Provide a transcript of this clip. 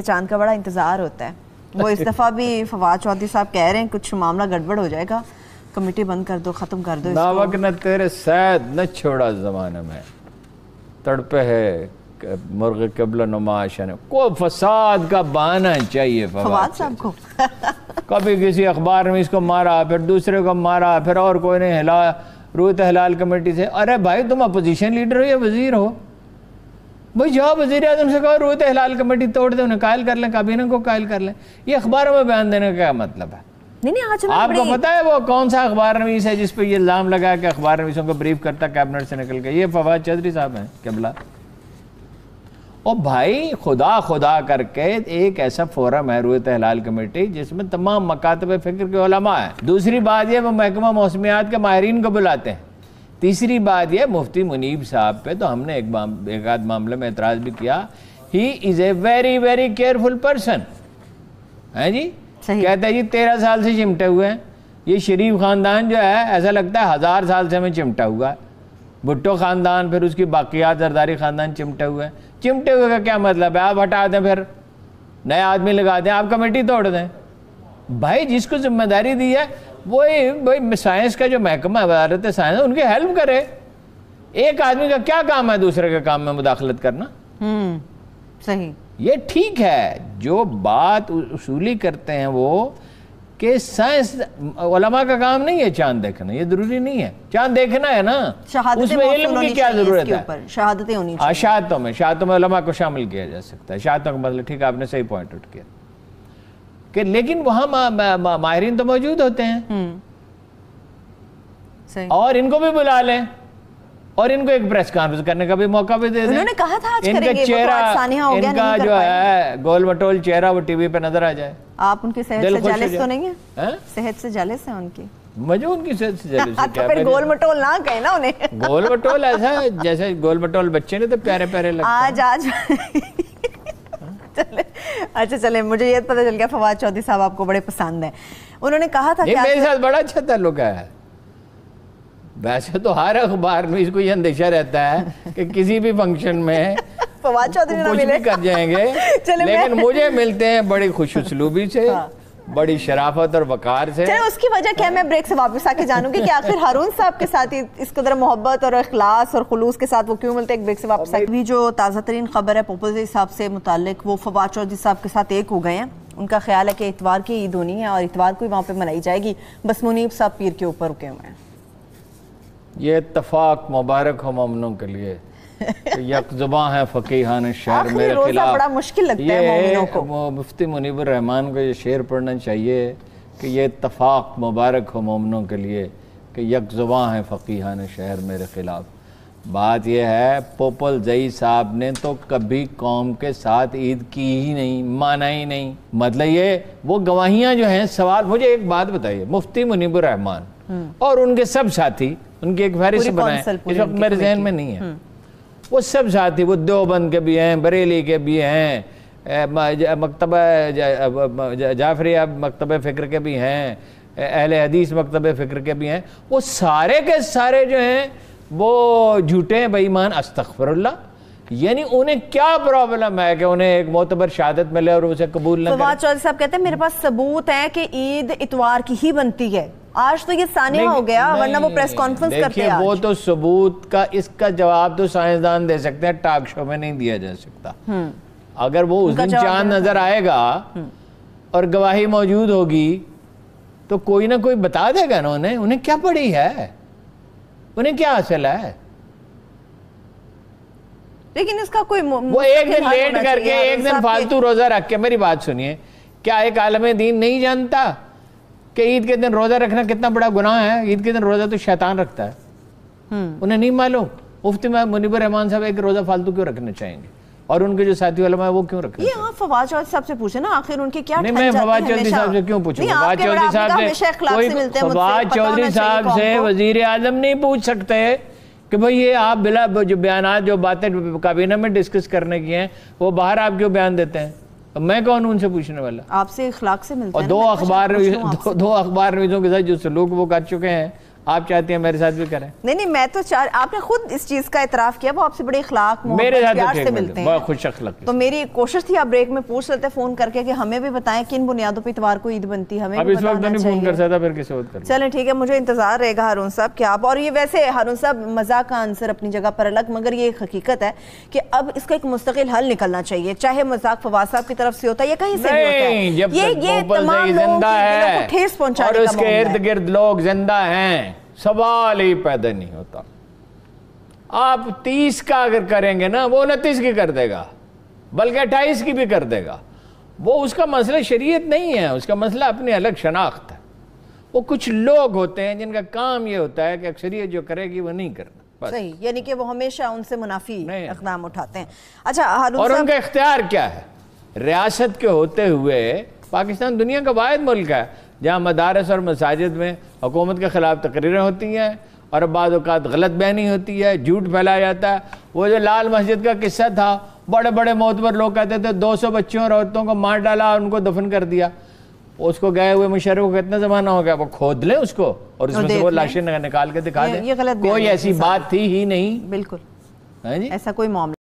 के चांद का बड़ा इंतज़ार होता है वो इस दफ़ा भी फवाद चौधरी साहब कह रहे हैं कुछ मामला गड़बड़ हो जाएगा कमेटी बंद कर दो ख़त्म कर दो नावक न तेरे सैद न छोड़ा ज़माने में तड़पे है मुर्ग कबल नुमाशन को फसाद का बहाना चाहिए फवाद साहब को कभी किसी अखबार में इसको मारा फिर दूसरे को मारा फिर और कोई नहीं हिला रोहित हलाल कमेटी से अरे भाई तुम अपोजिशन लीडर हो या वजीर हो भाई जाओ वजीर अजम से कहो रोहित हिलाल कमेटी तोड़ दे उन्हें कायल कर लें काबीना को कायल कर लें ये अखबारों में बयान देने का क्या मतलब है नहीं नहीं आज आपको पता है वो कौन सा अखबार नवीस है जिसपे ये इल्ज़ाम लगा कि अखबार नवीसों को ब्रीफ करता कैबिनेट से निकल के ये फवाद चौधरी साहब हैं कबला और भाई खुदा खुदा करके एक ऐसा फोरम है रोहित हलाल कमेटी जिसमें तमाम मकातब फ़िक्र के है दूसरी बात यह वो महकमा मौसमियात के माहरीन को बुलाते हैं तीसरी बात यह मुफ्ती मुनीब साहब पे तो हमने एक एक आध मामले में एतराज़ भी किया he is a very very careful person है जी कहते हैं जी तेरह साल से चिमटे हुए हैं ये शरीफ ख़ानदान जो है ऐसा लगता है हज़ार साल से हमें चिमटा हुआ है भुट्टो ख़ानदान फिर उसकी बाकियात जरदारी ख़ानदान चिमटे हुए हैं चिमटे हुए का क्या मतलब है आप हटा दें फिर नया आदमी लगा दें आप कमेटी तोड़ दें भाई जिसको जिम्मेदारी दी है वही भाई साइंस का जो महकमा वजारत साइंस उनकी हेल्प करे एक आदमी का क्या काम है दूसरे के काम में मुदाखलत करना हम्म, सही ये ठीक है जो बात उसूली करते हैं वो कि साइंस ओलमा का काम नहीं है चांद देखना ये जरूरी नहीं है चांद देखना है ना उसमें इल्म की क्या जरूरत है शहादतें होनी हाँ, शहादतों में शहादतों में ओलमा को शामिल किया जा सकता है शहादतों का मतलब ठीक है आपने सही पॉइंट आउट किया कि लेकिन वहाँ मा, मा, मा, माहरीन तो मौजूद होते हैं हम्म। और इनको भी बुला लें और इनको एक प्रेस कॉन्फ्रेंस करने का भी मौका भी दे उन्होंने कहा था आज इनका तो चेहरा इनका जो है गोल मटोल चेहरा वो टीवी पे नजर आ जाए आप उनकी सेहत से जालिस तो नहीं है सेहत से जालिस है उनकी मुझे उनकी सेहत से जालिस है तो क्या फिर गोल मटोल ना कहे ना उन्हें गोल मटोल ऐसा जैसे गोल मटोल बच्चे ने तो प्यारे प्यारे लगते आज आज चले अच्छा चले मुझे ये पता चल गया फवाद चौधरी साहब आपको बड़े पसंद हैं उन्होंने कहा था मेरे साथ बड़ा अच्छा ताल्लुक है वैसे तो हर अखबार में इसको ये अंदेशा रहता है कि किसी भी फंक्शन में फवाद चौधरी कर जाएंगे लेकिन मुझे मिलते हैं बड़ी खुश उसलूबी से हाँ। बड़ी शराफत और वकार से चलो उसकी वजह क्या मैं ब्रेक से वापस आके जानूंगी कि आखिर हारून साहब के साथ इस कदर मोहब्बत और अखलास और खलूस के साथ वो क्यों मिलते एक ब्रेक से वापस आके भी जो ताज़ा तरीन खबर है पोपल साहब से मुतक वो फवाद चौधरी साहब के साथ एक हो गए हैं उनका ख्याल है कि इतवार की ईद होनी है और इतवार को ही वहाँ पर मनाई जाएगी बस मुनीब साहब पीर के ऊपर रुके हुए हैं ये इतफाक़ मुबारक हो ममनों के लिए यकजुबा है फकीहान शहर मेरे खिलाफ बड़ा मुश्किल लगता है को मुफ्ती मुनीबर रहमान को ये शेर पढ़ना चाहिए कि ये इतफाक़ मुबारक हो मोमिनों के लिए कि यकजुबा है फकीहान शहर मेरे खिलाफ बात यह है पोपल जई साहब ने तो कभी कौम के साथ ईद की ही नहीं माना ही नहीं मतलब ये वो गवाहियाँ जो हैं सवाल मुझे एक बात बताइए मुफ्ती मुनीबर रहमान हम्म। और उनके सब साथी उनकी एक फहरिस्त बनाए इस वक्त मेरे जहन में नहीं है हम्म। वो सब साथी वो देवबंद के भी हैं बरेली के भी हैं मकतब जाफरिया मकतब फ़िक्र के भी हैं अहल हदीस मकतब फ़िक्र के भी हैं वो सारे के सारे जो हैं वो झूठे हैं बेईमान अस्तफ़रल्ला यानी उन्हें क्या प्रॉब्लम है कि उन्हें एक मोतबर शहादत मिले और उसे कबूल ना साहब कहते हैं मेरे पास सबूत है कि ईद इतवार की ही बनती है आज तो ये सानिया हो गया वरना वो प्रेस कॉन्फ्रेंस करते हैं वो तो सबूत का इसका जवाब तो साइंसदान दे सकते हैं टॉक शो में नहीं दिया जा सकता हम्म। अगर वो उस दिन चांद नजर आएगा हम्म। और गवाही मौजूद होगी तो कोई ना कोई बता देगा ना उन्हें उन्हें क्या पड़ी है उन्हें क्या हासिल है लेकिन इसका कोई वो एक दिन लेट करके एक दिन फालतू रोजा रख के मेरी बात सुनिए क्या एक आलम दीन नहीं जानता कि ईद के दिन रोज़ा रखना कितना बड़ा गुनाह है ईद के दिन रोज़ा तो शैतान रखता है हम्म। उन्हें नहीं मालूम मुफ्ती में मुनीबर रहमान साहब एक रोज़ा फालतू क्यों रखना चाहेंगे और उनके जो साथी है वो क्यों रखे ये आप फवाद चौधरी साहब से पूछे ना आखिर उनके क्या नहीं मैं फवाद चौधरी साहब से क्यों पूछूं फवाद चौधरी साहब से फवाद चौधरी साहब से वजीर आजम नहीं पूछ सकते कि भाई ये आप बिला जो बयान जो बातें काबीना में डिस्कस करने की हैं वो बाहर आप क्यों बयान देते हैं अब मैं कौन हूँ उनसे पूछने वाला आपसे इखलाक से मिलता और दो अखबार दो अखबार न्यूज़ों के साथ जो सलूक वो कर चुके हैं आप चाहती हैं मेरे साथ भी करें नहीं नहीं मैं तो चाह आपने खुद इस चीज़ का इतराफ़ किया वो आपसे बड़े इखलाक मेरे साथ प्यार तो से मिलते हैं खुश अखलाक तो मेरी कोशिश थी आप ब्रेक में पूछ लेते फ़ोन करके कि हमें भी बताएं किन बुनियादों पर इतवार को ईद बनती है हमें अभी इस वक्त नहीं फ़ोन कर सकता फिर किसी और कर ठीक है मुझे इंतज़ार रहेगा हारून साहब की आप और ये वैसे हारून साहब मजाक का आंसर अपनी जगह पर अलग मगर ये एक हकीकत है कि अब इसका एक मुस्तकिल हल निकलना चाहिए चाहे मजाक फवाद साहब की तरफ से होता है या कहीं से ये ये तमाम ठेस पहुंचा इर्द गिर्द लोग जिंदा हैं सवाल ही पैदा नहीं होता आप तीस का अगर करेंगे ना वो उनतीस की कर देगा बल्कि अट्ठाईस की भी कर देगा वो उसका मसला शरीयत नहीं है उसका मसला अपनी अलग शनाख्त है वो कुछ लोग होते हैं जिनका काम ये होता है कि अक्सरियत जो करेगी वो नहीं करना सही यानी कि वो हमेशा उनसे मुनाफी इकदाम उठाते हैं अच्छा और उनका इख्तियार क्या है रियासत के होते हुए पाकिस्तान दुनिया का वाद मुल्क है जहाँ मदारस और मसाजिद में हुकूमत के ख़िलाफ़ तकरीरें होती हैं और बाज़ात गलत बहनी होती है झूठ फैलाया जाता है वो जो लाल मस्जिद का किस्सा था बड़े बड़े मोतबर लोग कहते थे 200 बच्चों और औरतों को मार डाला और उनको दफन कर दिया उसको गए हुए मुशर्रफ को कितना ज़माना हो गया वो खोद लें उसको और उसमें से वो लाशें निकाल के दिखा दें कोई ऐसी बात थी ही नहीं बिल्कुल हाँ ऐसा कोई मामला